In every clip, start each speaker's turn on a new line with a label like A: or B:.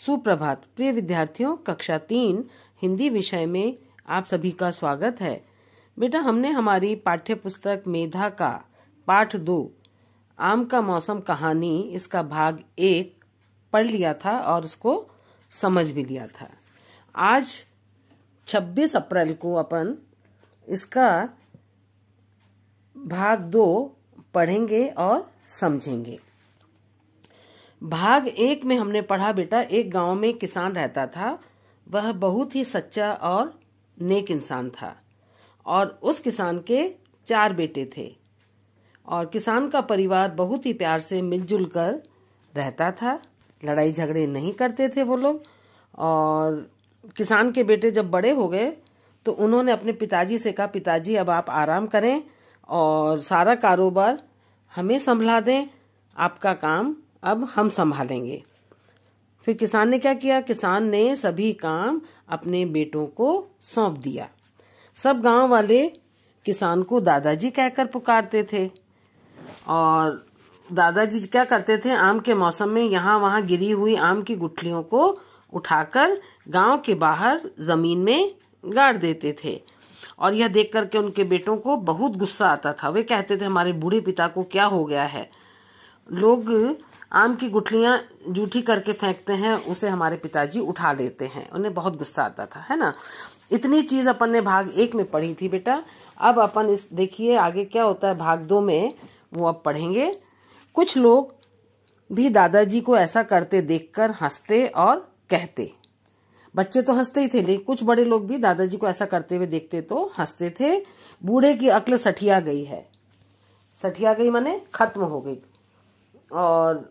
A: सुप्रभात प्रिय विद्यार्थियों कक्षा तीन हिंदी विषय में आप सभी का स्वागत है बेटा हमने हमारी पाठ्य पुस्तक मेधा का पाठ दो आम का मौसम कहानी इसका भाग एक पढ़ लिया था और उसको समझ भी लिया था आज 26 अप्रैल को अपन इसका भाग दो पढ़ेंगे और समझेंगे भाग एक में हमने पढ़ा बेटा एक गांव में किसान रहता था वह बहुत ही सच्चा और नेक इंसान था और उस किसान के चार बेटे थे और किसान का परिवार बहुत ही प्यार से मिलजुल कर रहता था लड़ाई झगड़े नहीं करते थे वो लोग और किसान के बेटे जब बड़े हो गए तो उन्होंने अपने पिताजी से कहा पिताजी अब आप आराम करें और सारा कारोबार हमें संभला दें आपका काम अब हम संभालेंगे फिर किसान ने क्या किया किसान ने सभी काम अपने बेटों को सौंप दिया सब गांव वाले किसान को दादाजी कहकर पुकारते थे और दादाजी क्या करते थे आम के मौसम में यहाँ वहाँ गिरी हुई आम की गुठलियों को उठाकर गांव के बाहर जमीन में गाड़ देते थे और यह देख करके उनके बेटों को बहुत गुस्सा आता था वे कहते थे हमारे बूढ़े पिता को क्या हो गया है लोग आम की गुठलियां जूठी करके फेंकते हैं उसे हमारे पिताजी उठा लेते हैं उन्हें बहुत गुस्सा आता था है ना इतनी चीज अपन ने भाग एक में पढ़ी थी बेटा अब अपन इस देखिए आगे क्या होता है भाग दो में वो अब पढ़ेंगे कुछ लोग भी दादाजी को ऐसा करते देखकर हंसते और कहते बच्चे तो हंसते ही थे लेकिन कुछ बड़े लोग भी दादाजी को ऐसा करते हुए देखते तो हंसते थे बूढ़े की अक्ल सठिया गई है सठिया गई माने खत्म हो गई और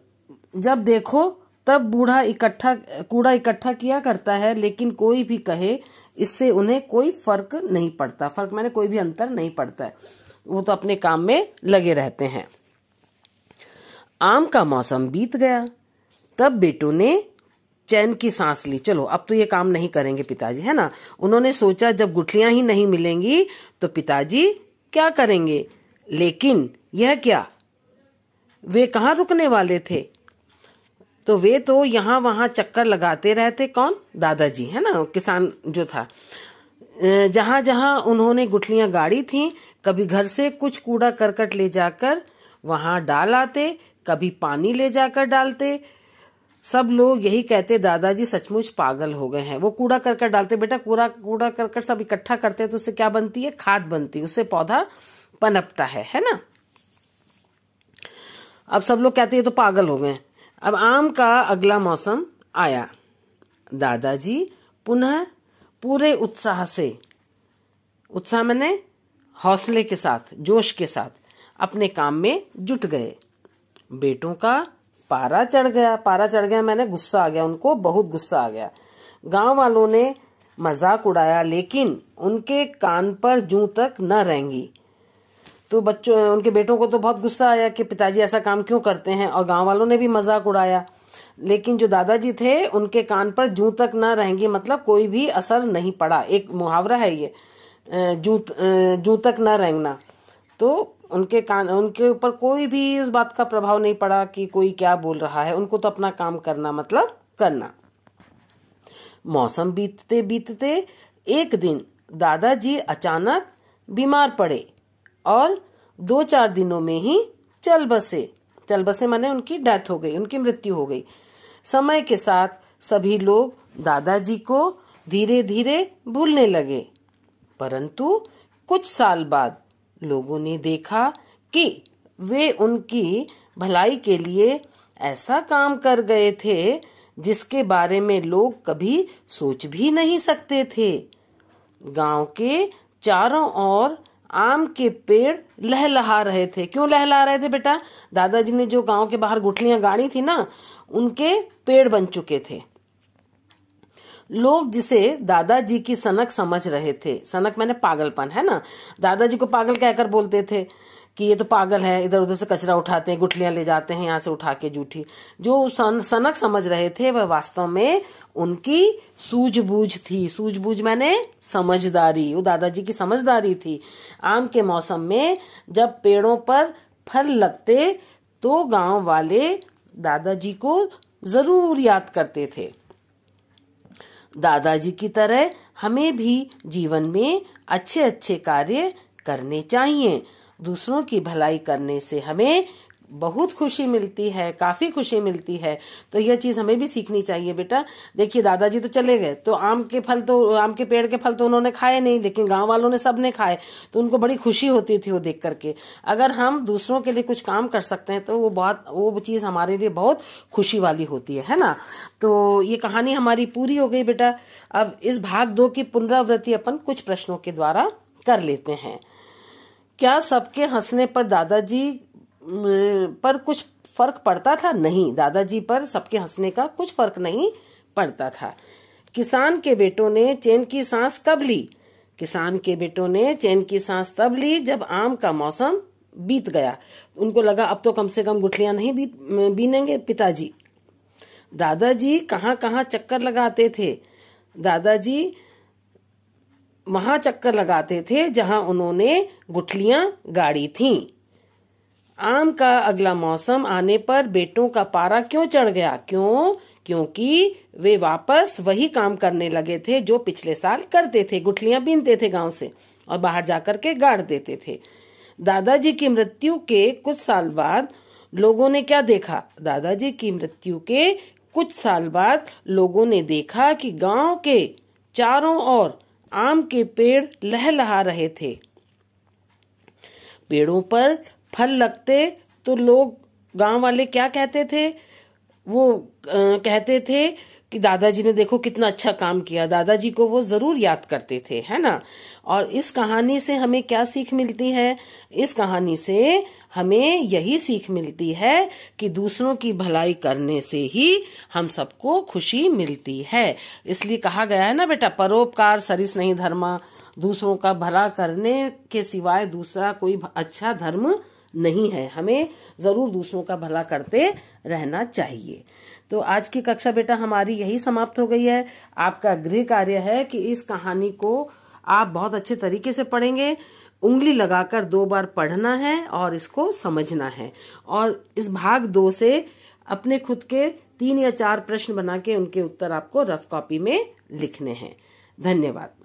A: जब देखो तब बूढ़ा इकट्ठा कूड़ा इकट्ठा किया करता है लेकिन कोई भी कहे इससे उन्हें कोई फर्क नहीं पड़ता फर्क मैंने कोई भी अंतर नहीं पड़ता है वो तो अपने काम में लगे रहते हैं आम का मौसम बीत गया तब बेटो ने चैन की सांस ली चलो अब तो ये काम नहीं करेंगे पिताजी है ना उन्होंने सोचा जब गुठलियां ही नहीं मिलेंगी तो पिताजी क्या करेंगे लेकिन यह क्या वे कहाँ रुकने वाले थे तो वे तो यहाँ वहां चक्कर लगाते रहते कौन दादाजी है ना किसान जो था जहां जहां उन्होंने गुठलियां गाड़ी थी कभी घर से कुछ कूड़ा करकट ले जाकर वहां डाल आते कभी पानी ले जाकर डालते सब लोग यही कहते दादाजी सचमुच पागल हो गए हैं वो कूड़ा करकट डालते बेटा कूड़ा कूड़ा करकट सब इकट्ठा करते हैं तो उससे क्या बनती है खाद बनती है उससे पौधा पनपता है है ना अब सब लोग कहते हैं तो पागल हो गए अब आम का अगला मौसम आया दादाजी पुनः पूरे उत्साह से उत्साह मैंने हौसले के साथ जोश के साथ अपने काम में जुट गए बेटों का पारा चढ़ गया पारा चढ़ गया मैंने गुस्सा आ गया उनको बहुत गुस्सा आ गया गांव वालों ने मजाक उड़ाया लेकिन उनके कान पर जू तक न रहेंगी तो बच्चों उनके बेटों को तो बहुत गुस्सा आया कि पिताजी ऐसा काम क्यों करते हैं और गांव वालों ने भी मजाक उड़ाया लेकिन जो दादाजी थे उनके कान पर जू तक ना रहेंगे मतलब कोई भी असर नहीं पड़ा एक मुहावरा है ये जू जू तक ना रहना तो उनके कान उनके ऊपर कोई भी उस बात का प्रभाव नहीं पड़ा कि कोई क्या बोल रहा है उनको तो अपना काम करना मतलब करना मौसम बीतते बीतते एक दिन दादाजी अचानक बीमार पड़े और दो चार दिनों में ही चल बसे चल बसे माने उनकी डेथ हो गई उनकी मृत्यु हो गई समय के साथ सभी लोग दादाजी को धीरे धीरे भूलने लगे परंतु कुछ साल बाद लोगों ने देखा कि वे उनकी भलाई के लिए ऐसा काम कर गए थे जिसके बारे में लोग कभी सोच भी नहीं सकते थे गांव के चारों ओर आम के पेड़ लहलहा रहे थे क्यों लहला रहे थे बेटा दादाजी ने जो गांव के बाहर गुठलियां गाड़ी थी ना उनके पेड़ बन चुके थे लोग जिसे दादाजी की सनक समझ रहे थे सनक मैंने पागलपन है ना दादाजी को पागल कहकर बोलते थे कि ये तो पागल है इधर उधर से कचरा उठाते हैं गुठलियां ले जाते हैं यहाँ से उठा के जूठी जो सन, सनक समझ रहे थे वह वास्तव में उनकी सूझबूझ थी सूझबूझ मैंने समझदारी वो दादाजी की समझदारी थी आम के मौसम में जब पेड़ों पर फल लगते तो गांव वाले दादाजी को जरूर याद करते थे दादाजी की तरह हमें भी जीवन में अच्छे अच्छे कार्य करने चाहिए दूसरों की भलाई करने से हमें बहुत खुशी मिलती है काफी खुशी मिलती है तो यह चीज हमें भी सीखनी चाहिए बेटा देखिए दादाजी तो चले गए तो आम के फल तो आम के पेड़ के फल तो उन्होंने खाए नहीं लेकिन गांव वालों ने सबने खाए तो उनको बड़ी खुशी होती थी वो देख करके अगर हम दूसरों के लिए कुछ काम कर सकते हैं तो वो बहुत वो चीज हमारे लिए बहुत खुशी वाली होती है है ना तो ये कहानी हमारी पूरी हो गई बेटा अब इस भाग दो की पुनरावृत्ति अपन कुछ प्रश्नों के द्वारा कर लेते हैं क्या सबके हंसने पर दादाजी पर कुछ फर्क पड़ता था नहीं दादाजी पर सबके हंसने का कुछ फर्क नहीं पड़ता था किसान के बेटों ने चैन की सांस कब ली किसान के बेटों ने चैन की सांस तब ली जब आम का मौसम बीत गया उनको लगा अब तो कम से कम गुठलियां नहीं बीनेंगे पिताजी दादाजी कहाँ कहाँ चक्कर लगाते थे दादाजी चक्कर लगाते थे जहां उन्होंने गुठलियां गाड़ी थी आम का अगला मौसम आने पर बेटों का पारा क्यों चढ़ गया क्यों क्योंकि वे वापस वही काम करने लगे थे जो पिछले साल करते थे गुठलियां बीनते थे गांव से और बाहर जाकर के गाड़ देते थे दादाजी की मृत्यु के कुछ साल बाद लोगों ने क्या देखा दादाजी की मृत्यु के कुछ साल बाद लोगों ने देखा कि गांव के चारों ओर आम के पेड़ लहलहा रहे थे पेड़ों पर फल लगते तो लोग गांव वाले क्या कहते थे वो आ, कहते थे कि दादाजी ने देखो कितना अच्छा काम किया दादाजी को वो जरूर याद करते थे है ना और इस कहानी से हमें क्या सीख मिलती है इस कहानी से हमें यही सीख मिलती है कि दूसरों की भलाई करने से ही हम सबको खुशी मिलती है इसलिए कहा गया है ना बेटा परोपकार सरिस नहीं धर्मा दूसरों का भला करने के सिवाय दूसरा कोई अच्छा धर्म नहीं है हमें जरूर दूसरों का भला करते रहना चाहिए तो आज की कक्षा बेटा हमारी यही समाप्त हो गई है आपका गृह कार्य है कि इस कहानी को आप बहुत अच्छे तरीके से पढ़ेंगे उंगली लगाकर दो बार पढ़ना है और इसको समझना है और इस भाग दो से अपने खुद के तीन या चार प्रश्न बना के उनके उत्तर आपको रफ कॉपी में लिखने हैं धन्यवाद